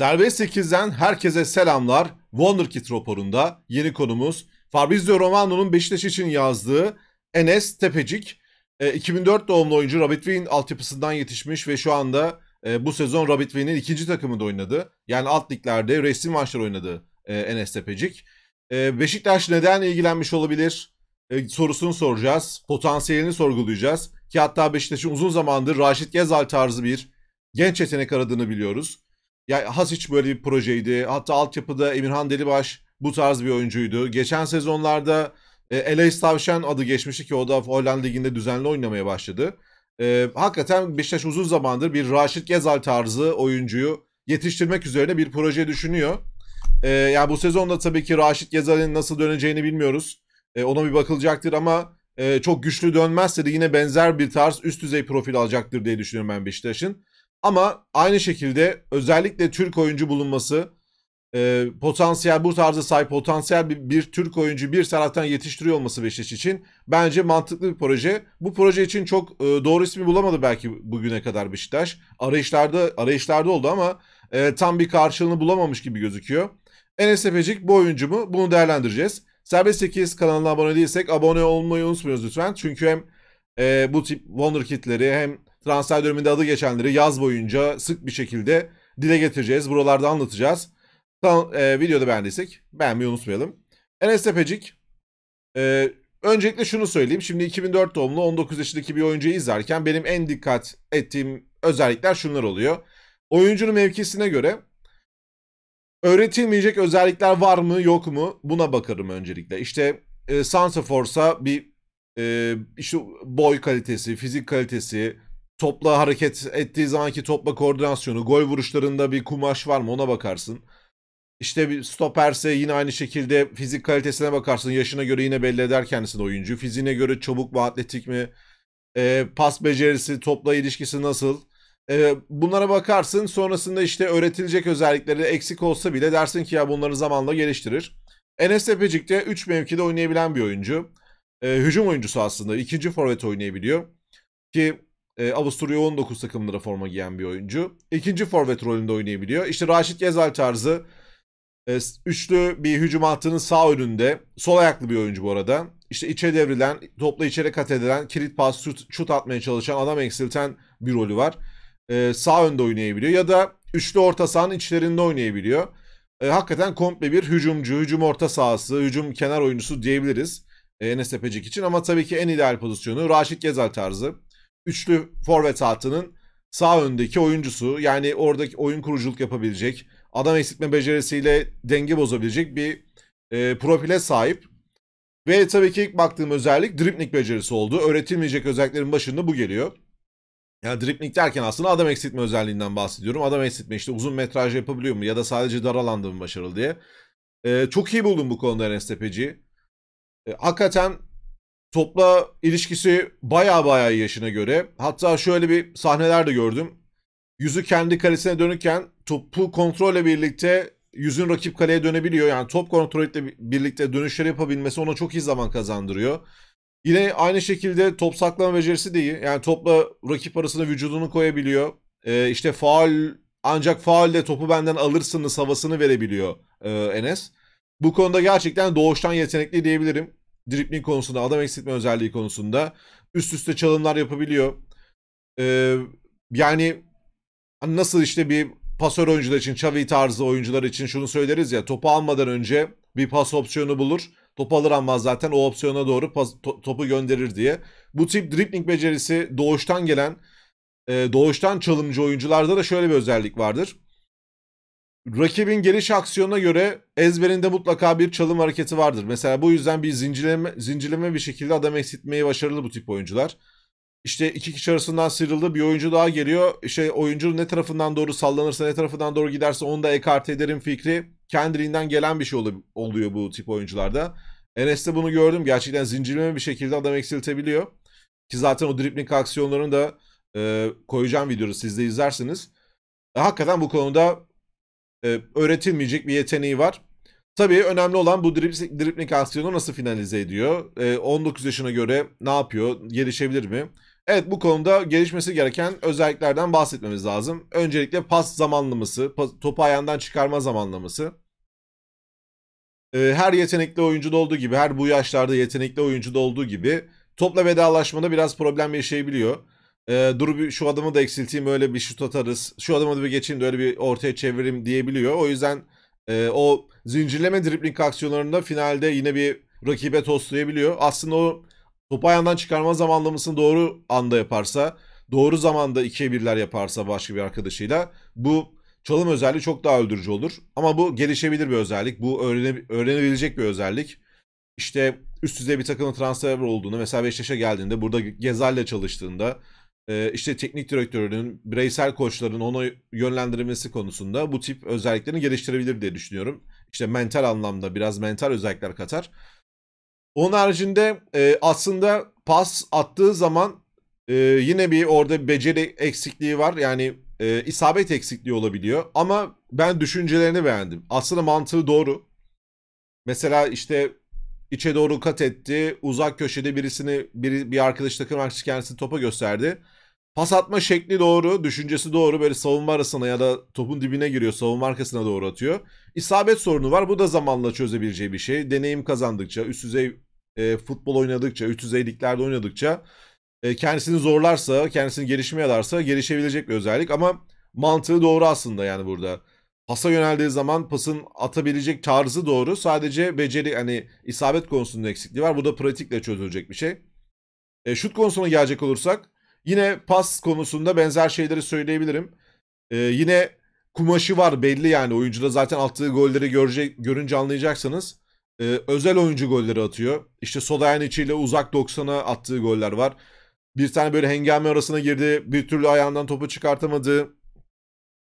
Serbest 8'den herkese selamlar. Wonderkid raporunda yeni konumuz Fabrizio Romano'nun Beşiktaş için yazdığı Enes Tepecik. 2004 e, doğumlu oyuncu Rabbit Wien altyapısından yetişmiş ve şu anda e, bu sezon Rabbit Wien'in ikinci takımında oynadı. Yani alt liglerde resim maçlar oynadı e, Enes Tepecik. Beşiktaş neden ilgilenmiş olabilir sorusunu soracağız. Potansiyelini sorgulayacağız. Ki hatta Beşiktaş'ın uzun zamandır Raşit Gezal tarzı bir genç yetenek aradığını biliyoruz. Ya hiç böyle bir projeydi. Hatta altyapıda Emirhan Delibaş bu tarz bir oyuncuydu. Geçen sezonlarda e, Elias Tavşan adı geçmişti ki o da Hollanda Ligi'nde düzenli oynamaya başladı. E, hakikaten Beşiktaş uzun zamandır bir Raşit Gezal tarzı oyuncuyu yetiştirmek üzerine bir proje düşünüyor. E, yani bu sezonda tabii ki Raşit Gezal'in nasıl döneceğini bilmiyoruz. E, ona bir bakılacaktır ama e, çok güçlü dönmezse de yine benzer bir tarz üst düzey profil alacaktır diye düşünüyorum ben Beşiktaş'ın. Ama aynı şekilde özellikle Türk oyuncu bulunması e, potansiyel bu tarzı sahip potansiyel bir, bir Türk oyuncu bir taraftan yetiştiriyor olması Beşiktaş için bence mantıklı bir proje. Bu proje için çok e, doğru ismi bulamadı belki bugüne kadar Beşiktaş. Arayışlarda arayışlarda oldu ama e, tam bir karşılığını bulamamış gibi gözüküyor. Enes Tepecik bu oyuncu mu? Bunu değerlendireceğiz. Serbest 8 kanalına abone değilsek abone olmayı unutmuyoruz lütfen. Çünkü hem e, bu tip Wonder Kit'leri hem transfer döneminde adı geçenleri yaz boyunca sık bir şekilde dile getireceğiz. Buralarda anlatacağız. Tan e, videoda beğendiysek beğenmeyi unutmayalım. Enes Tepecik. E, öncelikle şunu söyleyeyim. Şimdi 2004 doğumlu 19 yaşındaki bir oyuncuyu izlerken benim en dikkat ettiğim özellikler şunlar oluyor. Oyuncunun mevkisine göre öğretilmeyecek özellikler var mı yok mu buna bakarım öncelikle. İşte e, Sansa Force'a bir e, işte boy kalitesi, fizik kalitesi, topla hareket ettiği zamanki topla koordinasyonu, gol vuruşlarında bir kumaş var mı ona bakarsın. İşte bir stoperse yine aynı şekilde fizik kalitesine bakarsın. Yaşına göre yine belli eder kendisini oyuncu. Fiziğine göre çabuk mu, atletik mi? E, pas becerisi, topla ilişkisi nasıl? E, bunlara bakarsın. Sonrasında işte öğretilecek özellikleri eksik olsa bile dersin ki ya bunları zamanla geliştirir. Enes Tepecik 3 mevkide oynayabilen bir oyuncu. E, hücum oyuncusu aslında. ikinci forvet oynayabiliyor. Ki e, Avusturya 19 takımlara forma giyen bir oyuncu. İkinci forvet rolünde oynayabiliyor. İşte Raşit Gezal tarzı e, üçlü bir hücum hattının sağ önünde. Sol ayaklı bir oyuncu bu arada. İşte içe devrilen, topla içeri kat edilen, kilit pas, şut, şut atmaya çalışan, adam eksilten bir rolü var. E, sağ önde oynayabiliyor ya da üçlü orta sahanın içlerinde oynayabiliyor. E, hakikaten komple bir hücumcu, hücum orta sahası, hücum kenar oyuncusu diyebiliriz. E, Enes Tepecik için ama tabii ki en ideal pozisyonu Raşit Gezal tarzı üçlü forvet hattının sağ öndeki oyuncusu. Yani oradaki oyun kuruculuk yapabilecek, adam eksiltme becerisiyle denge bozabilecek bir e, profile sahip. Ve tabii ki ilk baktığım özellik dripnik becerisi oldu. Öğretilmeyecek özelliklerin başında bu geliyor. Yani dripnik derken aslında adam eksiltme özelliğinden bahsediyorum. Adam eksiltme işte uzun metraj yapabiliyor mu ya da sadece dar alanda mı başarılı diye. E, çok iyi buldum bu konuda Enes Tepeci'yi. E, hakikaten topla ilişkisi baya baya yaşına göre. Hatta şöyle bir sahneler de gördüm. Yüzü kendi kalesine dönükken topu kontrolle birlikte yüzün rakip kaleye dönebiliyor. Yani top kontrolüyle birlikte dönüşleri yapabilmesi ona çok iyi zaman kazandırıyor. Yine aynı şekilde top saklama becerisi de iyi. Yani topla rakip arasına vücudunu koyabiliyor. Ee, işte faal ancak faal de topu benden alırsınız havasını verebiliyor e, Enes. Bu konuda gerçekten doğuştan yetenekli diyebilirim dripling konusunda, adam eksiltme özelliği konusunda üst üste çalımlar yapabiliyor. Ee, yani nasıl işte bir pasör oyuncular için, Xavi tarzı oyuncular için şunu söyleriz ya topu almadan önce bir pas opsiyonu bulur. Topu alır ama zaten o opsiyona doğru pas, to, topu gönderir diye. Bu tip dripling becerisi doğuştan gelen, e, doğuştan çalımcı oyuncularda da şöyle bir özellik vardır rakibin geliş aksiyonuna göre ezberinde mutlaka bir çalım hareketi vardır. Mesela bu yüzden bir zincirleme, zincirleme bir şekilde adam eksiltmeyi başarılı bu tip oyuncular. İşte iki kişi arasından sıyrıldı bir oyuncu daha geliyor. İşte oyuncu ne tarafından doğru sallanırsa ne tarafından doğru giderse onu da ekart ederim fikri kendiliğinden gelen bir şey oluyor bu tip oyuncularda. Enes'te bunu gördüm. Gerçekten zincirleme bir şekilde adam eksiltebiliyor. Ki zaten o dripling aksiyonlarını da e, koyacağım videoda siz de izlersiniz. E, hakikaten bu konuda e, öğretilmeyecek bir yeteneği var. Tabii önemli olan bu drip, dripling aksiyonu nasıl finalize ediyor? E, 19 yaşına göre ne yapıyor? Gelişebilir mi? Evet bu konuda gelişmesi gereken özelliklerden bahsetmemiz lazım. Öncelikle pas zamanlaması, pas, topu ayağından çıkarma zamanlaması. E, her yetenekli oyuncuda olduğu gibi, her bu yaşlarda yetenekli oyuncuda olduğu gibi topla vedalaşmada biraz problem yaşayabiliyor e, dur bir şu adamı da eksilteyim öyle bir şut atarız. Şu adamı da bir geçeyim de öyle bir ortaya çevireyim diyebiliyor. O yüzden e, o zincirleme dribbling aksiyonlarında finalde yine bir rakibe tostlayabiliyor. Aslında o topu ayağından çıkarma zamanlamasını doğru anda yaparsa, doğru zamanda 2'ye 1'ler yaparsa başka bir arkadaşıyla bu çalım özelliği çok daha öldürücü olur. Ama bu gelişebilir bir özellik. Bu öğrene, öğrenebilecek bir özellik. İşte üst düzey bir takımın transfer olduğunu mesela Beşiktaş'a geldiğinde burada Gezal'le çalıştığında ee, işte teknik direktörünün, bireysel koçların ona yönlendirmesi konusunda bu tip özelliklerini geliştirebilir diye düşünüyorum. İşte mental anlamda biraz mental özellikler katar. Onun haricinde e, aslında pas attığı zaman e, yine bir orada beceri eksikliği var. Yani e, isabet eksikliği olabiliyor. Ama ben düşüncelerini beğendim. Aslında mantığı doğru. Mesela işte içe doğru kat etti. Uzak köşede birisini bir, bir arkadaş takım arkadaşı kendisini topa gösterdi. Pas atma şekli doğru, düşüncesi doğru. Böyle savunma arasına ya da topun dibine giriyor, savunma arkasına doğru atıyor. İsabet sorunu var. Bu da zamanla çözebileceği bir şey. Deneyim kazandıkça, üst düzey e, futbol oynadıkça, üst düzey liglerde oynadıkça e, kendisini zorlarsa, kendisini gelişmeye darsa gelişebilecek bir özellik ama mantığı doğru aslında yani burada. Pasa yöneldiği zaman pasın atabilecek tarzı doğru. Sadece beceri hani isabet konusunda eksikliği var. Bu da pratikle çözülecek bir şey. E, şut konusuna gelecek olursak Yine pas konusunda benzer şeyleri söyleyebilirim. Ee, yine kumaşı var belli yani oyuncuda zaten attığı golleri görecek, görünce anlayacaksınız. Ee, özel oyuncu golleri atıyor. İşte Sodayan içiyle uzak 90'a attığı goller var. Bir tane böyle hengame arasına girdi. Bir türlü ayağından topu çıkartamadı.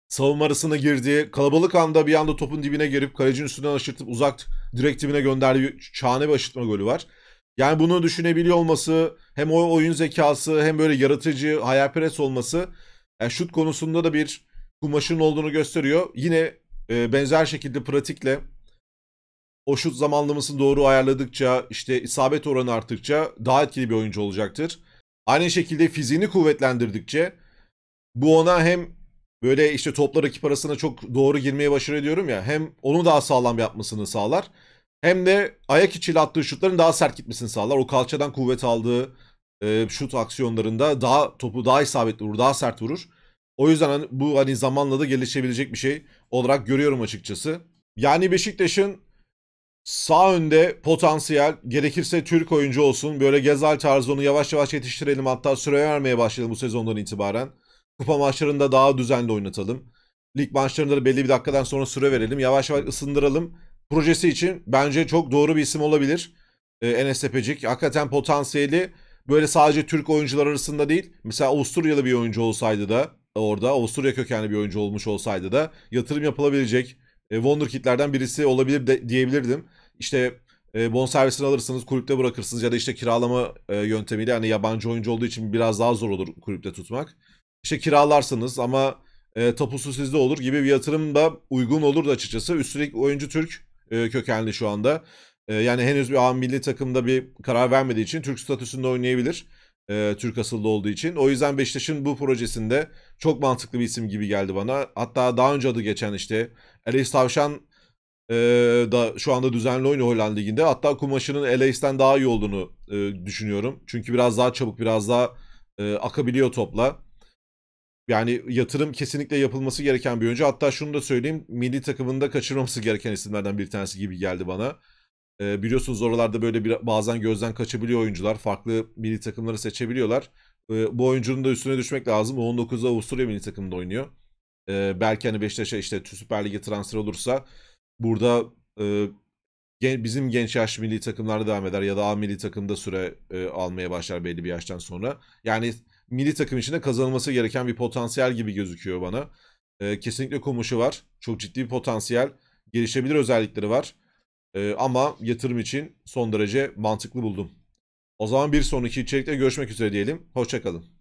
Savunma arasına girdi. Kalabalık anda bir anda topun dibine girip kalecinin üstünden aşırtıp uzak direkt dibine gönderdiği şahane bir aşırtma golü var. Yani bunu düşünebiliyor olması hem o oyun zekası hem böyle yaratıcı hayalperest olması yani şut konusunda da bir kumaşın olduğunu gösteriyor. Yine e, benzer şekilde pratikle o şut zamanlamasını doğru ayarladıkça işte isabet oranı arttıkça daha etkili bir oyuncu olacaktır. Aynı şekilde fiziğini kuvvetlendirdikçe bu ona hem böyle işte toplar rakip arasına çok doğru girmeye başarıyor diyorum ya hem onu daha sağlam yapmasını sağlar hem de ayak içiyle attığı şutların daha sert gitmesini sağlar. O kalçadan kuvvet aldığı e, şut aksiyonlarında daha topu daha isabetli vurur, daha sert vurur. O yüzden hani, bu hani zamanla da gelişebilecek bir şey olarak görüyorum açıkçası. Yani Beşiktaş'ın sağ önde potansiyel gerekirse Türk oyuncu olsun. Böyle Gezal tarzı onu yavaş yavaş yetiştirelim. Hatta süre vermeye başlayalım bu sezondan itibaren. Kupa maçlarında daha düzenli oynatalım. Lig maçlarında da belli bir dakikadan sonra süre verelim. Yavaş yavaş ısındıralım projesi için bence çok doğru bir isim olabilir. E, Enes hakikaten potansiyeli böyle sadece Türk oyuncular arasında değil. Mesela Avusturyalı bir oyuncu olsaydı da orada Avusturya kökenli bir oyuncu olmuş olsaydı da yatırım yapılabilecek e, Wonderkid'lerden birisi olabilir de, diyebilirdim. İşte e, bonservisini alırsınız, kulüpte bırakırsınız ya da işte kiralama e, yöntemiyle hani yabancı oyuncu olduğu için biraz daha zor olur kulüpte tutmak. İşte kiralarsınız ama e, tapusu sizde olur gibi bir yatırım da uygun olur da açıkçası. Üstelik oyuncu Türk e, kökenli şu anda. E, yani henüz bir A milli takımda bir karar vermediği için Türk statüsünde oynayabilir. E, Türk asıllı olduğu için. O yüzden Beşiktaş'ın bu projesinde çok mantıklı bir isim gibi geldi bana. Hatta daha önce adı geçen işte Elis Tavşan e, da şu anda düzenli oynuyor Hollanda Ligi'nde. Hatta kumaşının Elis'ten daha iyi olduğunu e, düşünüyorum. Çünkü biraz daha çabuk, biraz daha e, akabiliyor topla. Yani yatırım kesinlikle yapılması gereken bir oyuncu. Hatta şunu da söyleyeyim. Milli takımında kaçırmaması gereken isimlerden bir tanesi gibi geldi bana. E, biliyorsunuz oralarda böyle bir, bazen gözden kaçabiliyor oyuncular. Farklı milli takımları seçebiliyorlar. E, bu oyuncunun da üstüne düşmek lazım. 19 Avusturya milli takımında oynuyor. E, belki hani Beşiktaş'a işte Süper Lig'e transfer olursa burada e, gen, bizim genç yaş milli takımlarda devam eder ya da A milli takımda süre e, almaya başlar belli bir yaştan sonra. Yani milli takım içinde kazanılması gereken bir potansiyel gibi gözüküyor bana. E, kesinlikle kumuşu var. Çok ciddi bir potansiyel. Gelişebilir özellikleri var. E, ama yatırım için son derece mantıklı buldum. O zaman bir sonraki içerikte görüşmek üzere diyelim. Hoşçakalın.